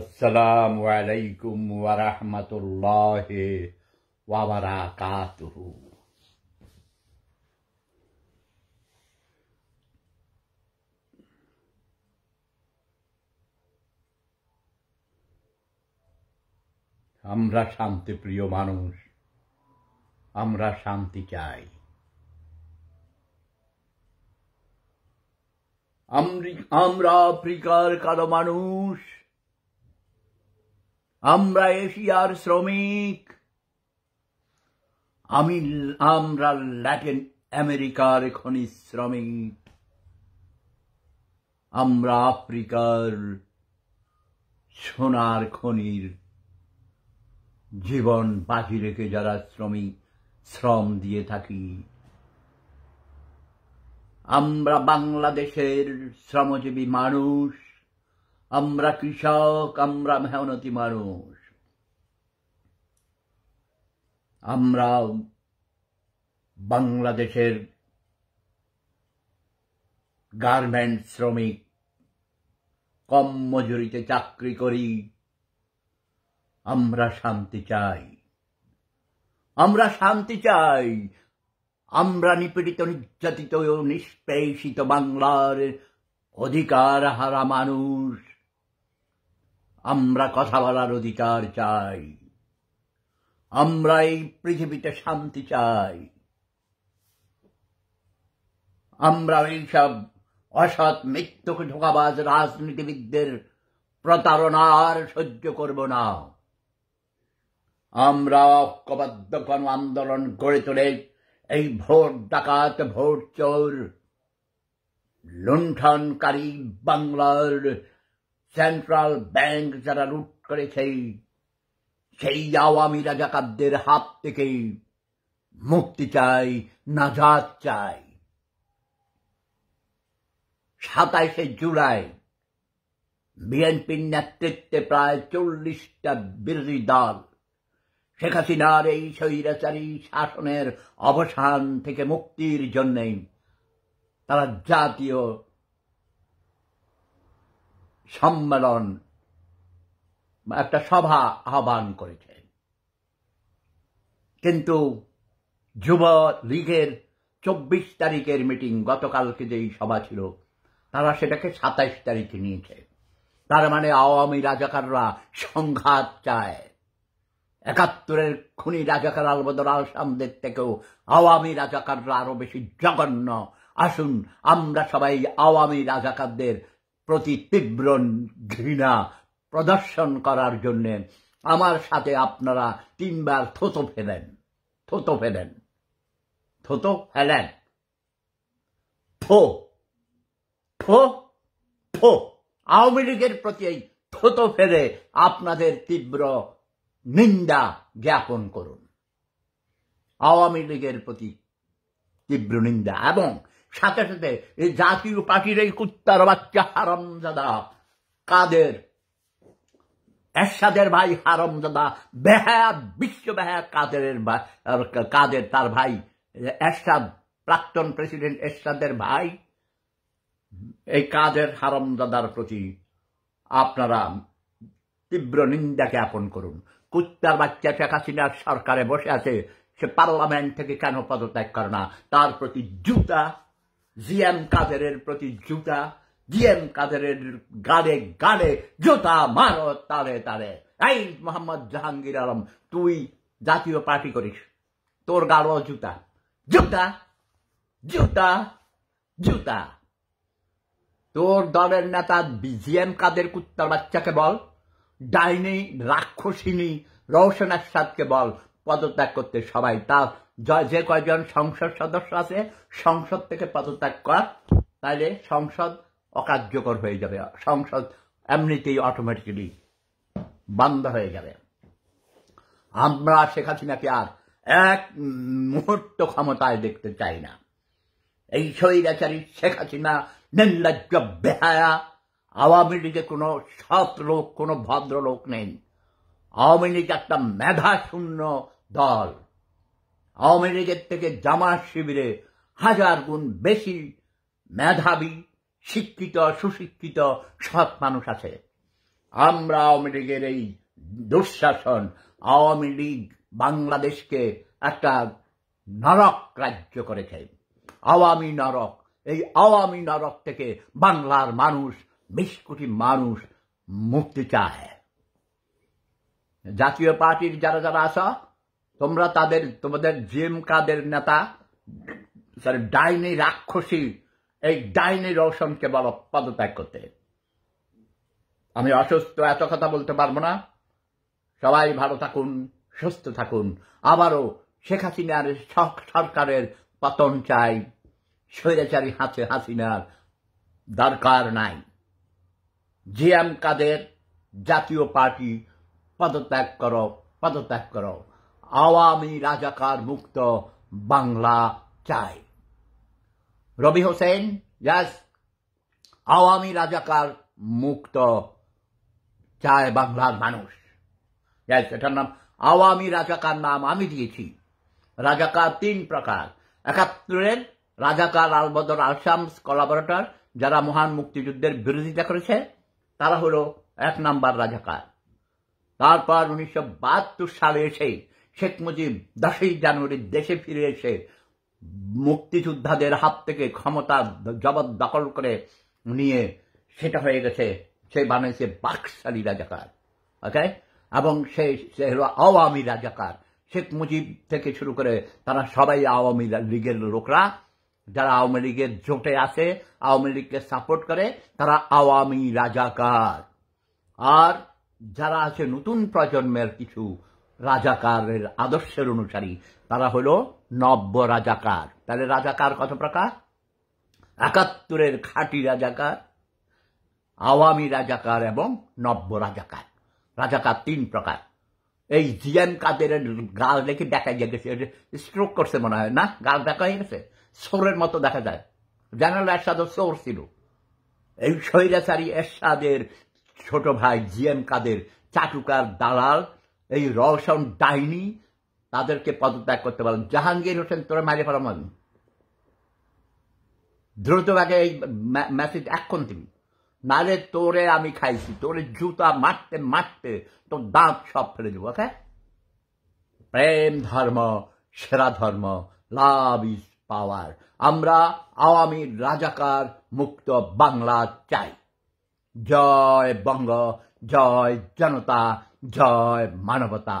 السلام আলাইকুম ওয়া রাহমাতুল্লাহি ওয়া আমরা শান্তি প্রিয় মানুষ আমরা শান্তি চাই আমরা আফ্রিকার কারো মানুষ আমরা এশিয়ার শ্রমিক আমি আমরা ল্যাটিন আমেরিকার খনি শ্রমিক আমরা আফ্রিকার সোনার খনির জীবন বাকি রেখে যারা শ্রমিক শ্রম দিয়ে থাকি আমরা বাংলাদেশের শ্রমজীবী মানুষ আমরা কৃষক আমরা মেহনতি মানুষ আমরা বাংলাদেশের গার্মেন্ট শ্রমিক কম মজুরিতে চাকরি করি আমরা শান্তি চাই আমরা শান্তি চাই আমরা নিপীড়িত নির্যাতিত নিষ্পেষিত বাংলার অধিকার হারা মানুষ আমরা কথা বলার অধিকার চাই আমরা এই পৃথিবীতে শান্তি চাই আমরা এইসব অসৎ মৃত্যুকে ঢোকাবাজ রাজনীতিবিদদের প্রতারণা আর সহ্য করব না আমরা ঐক্যবদ্ধ কোন আন্দোলন গড়ে তোলে এই ভোট ডাকাত ভোট চোর লুণ্ঠনকারী বাংলার সেন্ট্রাল ব্যাংক যারা লুট করেছে সেই আওয়ামী রাজাকারদের হাত থেকে মুক্তি চাই নাজাদ চাই সাতাইশে জুলাই বিএনপির নেতৃত্বে প্রায় চল্লিশটা বিরোধী দল শেখ হাসিনার এই স্বৈরাচারী শাসনের অবসান থেকে মুক্তির জন্যেই তারা জাতীয় সম্মেলন একটা সভা আহ্বান করেছেন কিন্তু যুব লীগের চব্বিশ তারিখের মিটিং গতকালকে যেই সভা ছিল তারা সেটাকে সাতাইশ তারিখে নিয়েছে তার মানে আওয়ামী রাজাকাররা সংঘাত চায় একাত্তরের খুনি রাজাকার আলবদর আল সামদের থেকেও আওয়ামী রাজাকাররা আরো বেশি জঘন্য আসুন আমরা সবাই আওয়ামী রাজাকারদের প্রতি তীব্র ঘৃণা প্রদর্শন করার জন্যে আমার সাথে আপনারা তিনবার থোতো ফেলেন থোতো ফেলেন থোতো ফেলেন ফো ফো ফো আওয়ামী লীগের প্রতি এই থোতো ফেলে আপনাদের তীব্র নিন্দা জ্ঞাপন করুন আওয়ামী লীগের প্রতি তীব্র নিন্দা এবং সাথে সাথে এই জাতীয় পার্টির এই কুত্তার বাচ্চা হারমজাদা কাদের এরশাদের ভাই হারমজাদা বেহায়া বিশ্ব বেহায়া কাদের কাদের তার ভাই এরশাদ প্রাক্তন প্রেসিডেন্ট এরশাদের ভাই এই কাদের হারমজাদার প্রতি আপনারা তীব্র নিন্দা জ্ঞাপন করুন কুত্তার বাচ্চা শেখ হাসিনার সরকারে বসে আছে সে পার্লামেন্ট থেকে কেন পদত্যাগ করে না তার প্রতি জুতা জিএম কাদেরের প্রতি জুতা জিএম কাদেরের গাড়ে গাড়ে জুতা মারো তারে তারে এই মোহাম্মদ জাহাঙ্গীর আলম তুই জাতীয় পার্টি করিস তোর গাড়ো জুতা জুতা জুতা জুতা তোর দলের নেতা বিজিএম কাদের কুত্তার বাচ্চাকে বল ডাইনি রাক্ষসিনী রওশন আসাদকে বল পদত্যাগ করতে সবাই তা যে কয়জন সংসদ সদস্য আছে সংসদ থেকে পদত্যাগ কর তাহলে সংসদ অকার্যকর হয়ে যাবে সংসদ এমনিতেই অটোমেটিকলি বন্ধ হয়ে যাবে আমরা শেখ নাকি আর এক মুহূর্ত ক্ষমতায় দেখতে চাই না এই স্বৈরাচারী শেখ হাসিনা নির্লজ্জ বেহায়া আওয়ামী লীগে কোনো সৎ লোক কোনো ভদ্রলোক নেই আওয়ামী লীগ একটা মেধা শূন্য দল আওয়ামী লীগের থেকে জামাত শিবিরে হাজার গুণ বেশি মেধাবী শিক্ষিত সুশিক্ষিত সৎ মানুষ আছে আমরা আওয়ামী লীগের এই দুঃশাসন আওয়ামী লীগ বাংলাদেশকে একটা নরক রাজ্য করেছে আওয়ামী নরক এই আওয়ামী নরক থেকে বাংলার মানুষ বিশ কোটি মানুষ মুক্তি চায় জাতীয় পার্টির যারা যারা আসা তোমরা তাদের তোমাদের জেম কাদের নেতা সরি ডাইনি রাক্ষসী এই ডাইনি রোশনকে বলো পদত্যাগ করতে আমি অসুস্থ এত কথা বলতে পারবো না সবাই ভালো থাকুন সুস্থ থাকুন আবারও শেখ হাসিনার সরকারের পতন চাই স্বৈরাচারী হাসে হাসিনার দরকার নাই জিএম এম কাদের জাতীয় পার্টি পদত্যাগ করো পদত্যাগ করো আওয়ামী রাজাকার মুক্ত বাংলা চাই রবি হোসেন ইয়াস আওয়ামী রাজাকার মুক্ত চায় বাংলার মানুষ ইয়াস এটার নাম আওয়ামী রাজাকার নাম আমি দিয়েছি রাজাকার তিন প্রকার একাত্তরের রাজাকার আলবদর আলসামস কলাবরেটর যারা মহান মুক্তিযুদ্ধের বিরোধিতা করেছে তারা হলো এক নাম্বার রাজাকার তারপর উনিশশো সালে এসেই শেখ মুজিব দশই জানুয়ারি দেশে ফিরে এসে মুক্তিযোদ্ধাদের হাত থেকে ক্ষমতা দখল করে নিয়ে সেটা হয়ে গেছে সে বানিয়েছে বাকশালী রাজাকার ওকে এবং সে সে হলো আওয়ামী রাজাকার শেখ মুজিব থেকে শুরু করে তারা সবাই আওয়ামী লীগের লোকরা যারা আওয়ামী লীগের জোটে আছে আওয়ামী লীগকে সাপোর্ট করে তারা আওয়ামী রাজাকার আর যারা আছে নতুন প্রজন্মের কিছু রাজাকারের আদর্শের অনুসারী তারা হল নব্য রাজাকার তাহলে রাজাকার কত প্রকার একাত্তরের খাঁটি রাজাকার আওয়ামী রাজাকার এবং নব্য রাজাকার রাজাকার তিন প্রকার এই জিএম কাদের গাল দেখে দেখা গেছে স্ট্রোক করছে মনে হয় না গাল দেখা হয়ে গেছে সোরের মতো দেখা যায় জেনারেল এরশাদও সোর ছিল এই স্বৈরাচারী এরশাদের ছোট ভাই জিএম কাদের চাটুকার দালাল এই রওশন ডাইনি তাদেরকে পদত্যাগ করতে বলেন জাহাঙ্গীর হোসেন তোরা মারি ফেলাম দ্রুতভাগে এই মেসেজ এখন তুমি নালে তোরে আমি খাইছি তোরে জুতা মারতে মারতে তোর দাঁত সব ফেলে দেবো হ্যাঁ প্রেম ধর্ম সেরা ধর্ম লাভ ইজ পাওয়ার আমরা আওয়ামী রাজাকার মুক্ত বাংলা চাই জয় বঙ্গ জয় জনতা জয় মানবতা